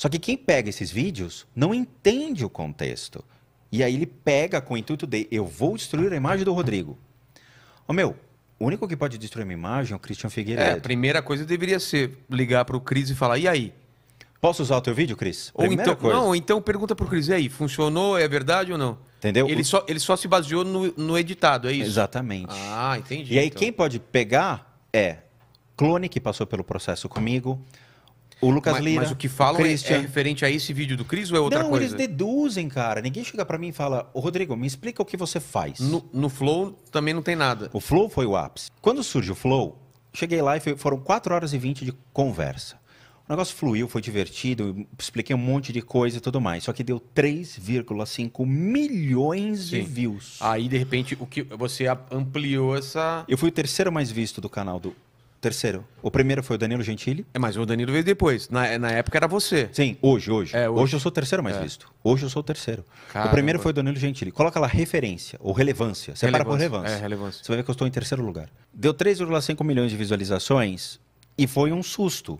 Só que quem pega esses vídeos não entende o contexto. E aí ele pega com o intuito de eu vou destruir a imagem do Rodrigo. Ô meu, o único que pode destruir minha imagem é o Christian Figueiredo. É, a primeira coisa deveria ser ligar para o Cris e falar: "E aí? Posso usar o teu vídeo, Cris? Ou primeira então, coisa. não, então pergunta o Cris: "E aí, funcionou? É verdade ou não?" Entendeu? Ele, o... só, ele só se baseou no, no, editado, é isso? Exatamente. Ah, entendi. E aí então. quem pode pegar é Clone, que passou pelo processo comigo, o Lucas mas, Lira. Mas o que falam é, é referente a esse vídeo do Cris ou é outra não, coisa? Não, eles deduzem, cara. Ninguém chega para mim e fala, Ô, Rodrigo, me explica o que você faz. No, no Flow também não tem nada. O Flow foi o ápice. Quando surge o Flow, cheguei lá e foi, foram 4 horas e 20 de conversa. O negócio fluiu, foi divertido, expliquei um monte de coisa e tudo mais. Só que deu 3,5 milhões Sim. de views. Aí, de repente, o que você ampliou essa. Eu fui o terceiro mais visto do canal do Terceiro. O primeiro foi o Danilo Gentili. É, mas o Danilo veio depois. Na, na época era você. Sim, hoje, hoje. É, hoje. hoje. eu sou o terceiro mais é. visto. Hoje eu sou o terceiro. Caramba. O primeiro foi o Danilo Gentili. Coloca lá referência ou relevância. Separa relevância. por relevância. É, relevância. Você vai ver que eu estou em terceiro lugar. Deu 3,5 milhões de visualizações e foi um susto.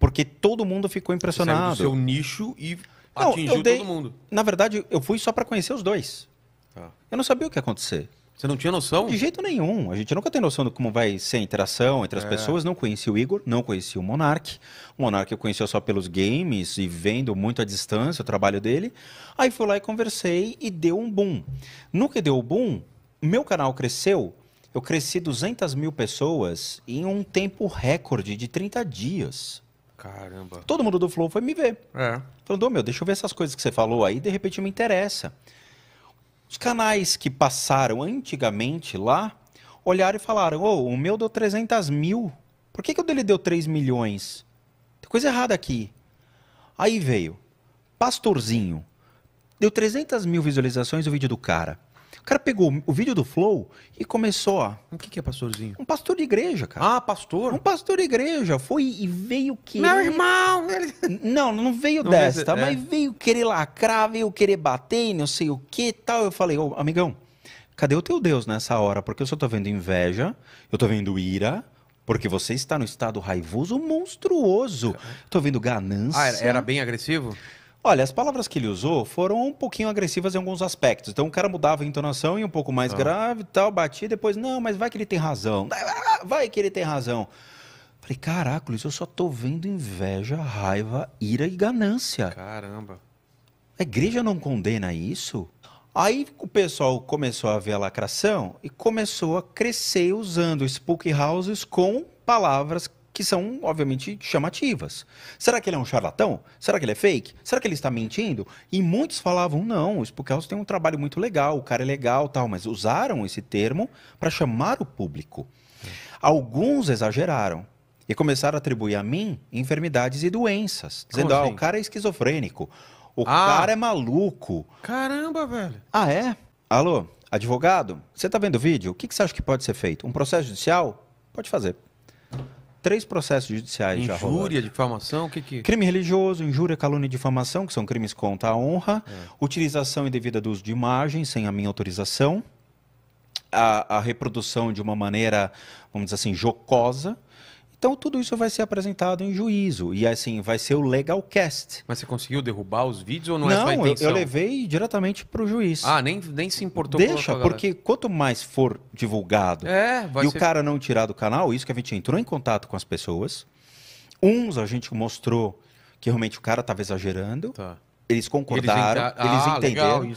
Porque todo mundo ficou impressionado. Você saiu do seu nicho e não, atingiu dei... todo mundo. Na verdade, eu fui só para conhecer os dois. Ah. Eu não sabia o que ia acontecer. Você não tinha noção? De jeito nenhum. A gente nunca tem noção de como vai ser a interação entre as é. pessoas. Não conhecia o Igor, não conhecia o Monark. O Monark eu conhecia só pelos games e vendo muito à distância o trabalho dele. Aí fui lá e conversei e deu um boom. No que deu o boom, meu canal cresceu. Eu cresci 200 mil pessoas em um tempo recorde de 30 dias. Caramba. Todo mundo do Flow foi me ver. É. Falando, oh, meu, deixa eu ver essas coisas que você falou aí, de repente me interessa. Os canais que passaram antigamente lá olharam e falaram: oh, o meu deu 300 mil, por que, que o dele deu 3 milhões? Tem coisa errada aqui. Aí veio Pastorzinho, deu 300 mil visualizações o vídeo do cara. O cara pegou o vídeo do Flow e começou, a. O que, que é pastorzinho? Um pastor de igreja, cara. Ah, pastor? Um pastor de igreja. Foi e veio querer. Meu irmão! Não, não veio não É. mas veio querer lacrar, veio querer bater não sei o que tal. Eu falei, ô, amigão, cadê o teu Deus nessa hora? Porque eu só tô vendo inveja, eu tô vendo ira, porque você está no estado raivoso monstruoso. Tô vendo ganância. Ah, era bem agressivo? Olha, as palavras que ele usou foram um pouquinho agressivas em alguns aspectos. Então o cara mudava a entonação e um pouco mais ah. grave tal, batia e depois, não, mas vai que ele tem razão. Ah, ah, ah, vai que ele tem razão. Falei, isso eu só tô vendo inveja, raiva, ira e ganância. Caramba. A igreja não condena isso? Aí o pessoal começou a ver a lacração e começou a crescer usando spook houses com palavras que são, obviamente, chamativas. Será que ele é um charlatão? Será que ele é fake? Será que ele está mentindo? E muitos falavam, não, o eles tem um trabalho muito legal, o cara é legal tal, mas usaram esse termo para chamar o público. Alguns exageraram e começaram a atribuir a mim enfermidades e doenças, dizendo, assim? ah, o assim? cara é esquizofrênico, o ah. cara é maluco. Caramba, velho. Ah, é? Alô, advogado, você está vendo o vídeo? O que, que você acha que pode ser feito? Um processo judicial? Pode fazer três processos judiciais injúria, já Injúria, difamação, o que que... Crime religioso, injúria, calúnia e difamação, que são crimes contra a honra, é. utilização indevida do uso de imagens, sem a minha autorização, a, a reprodução de uma maneira, vamos dizer assim, jocosa, então tudo isso vai ser apresentado em juízo e assim vai ser o legal cast. Mas você conseguiu derrubar os vídeos ou não, não é Não, eu, levei diretamente para o juiz. Ah, nem, nem se importou. Deixa, porque quanto mais for divulgado é, e ser... o cara não tirar do canal, isso que a gente entrou em contato com as pessoas. Uns a gente mostrou que realmente o cara estava exagerando. Tá. Eles concordaram, eles, entra... ah, eles entenderam.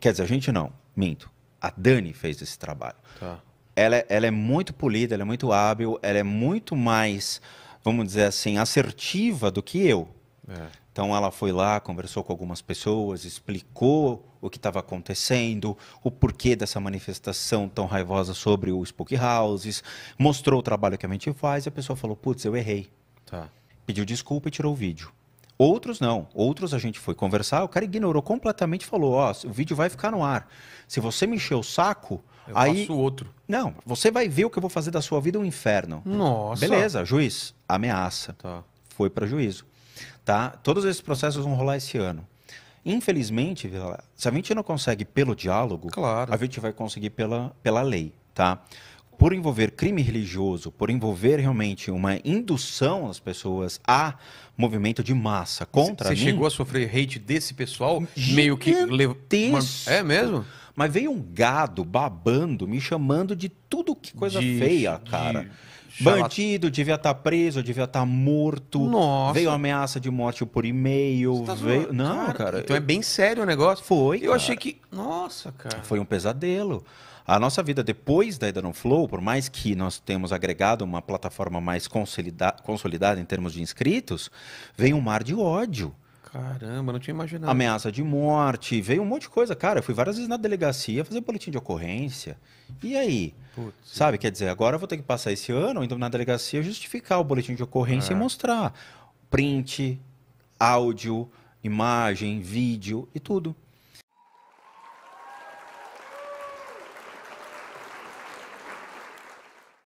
Quer dizer, a gente não, minto. A Dani fez esse trabalho. Tá ela, é, ela é muito polida, ela é muito hábil, ela é muito mais, vamos dizer assim, assertiva do que eu. É. Então ela foi lá, conversou com algumas pessoas, explicou o que estava acontecendo, o porquê dessa manifestação tão raivosa sobre o Spook Houses, mostrou o trabalho que a gente faz e a pessoa falou: Putz, eu errei. Tá. Pediu desculpa e tirou o vídeo. Outros não. Outros a gente foi conversar, o cara ignorou completamente e falou: Ó, oh, o vídeo vai ficar no ar. Se você me encher o saco, eu aí. Faço outro. Não, você vai ver o que eu vou fazer da sua vida um inferno. Nossa. Beleza, juiz, ameaça. Tá. Foi para juízo. Tá? Todos esses processos vão rolar esse ano. Infelizmente, se a gente não consegue pelo diálogo, claro. a gente vai conseguir pela, pela lei. Tá? por envolver crime religioso, por envolver realmente uma indução às pessoas a movimento de massa contra Você mim. Você chegou a sofrer hate desse pessoal? Meio que. Lev... É mesmo? Mas veio um gado babando, me chamando de tudo que coisa de, feia, cara. De Bandido, devia estar tá preso, devia estar tá morto. Nossa. Veio ameaça de morte por e-mail. Tá veio... Não, cara, cara. Então é bem sério o negócio. Foi. Eu cara. achei que. Nossa, cara. Foi um pesadelo. A nossa vida depois da Ida no Flow, por mais que nós temos agregado uma plataforma mais consolidada, consolidada em termos de inscritos, vem um mar de ódio. Caramba, não tinha imaginado. Ameaça de morte, veio um monte de coisa. Cara, eu fui várias vezes na delegacia fazer boletim de ocorrência. E aí? Putz. Sabe, quer dizer, agora eu vou ter que passar esse ano indo então, na delegacia justificar o boletim de ocorrência é. e mostrar print, áudio, imagem, vídeo e tudo.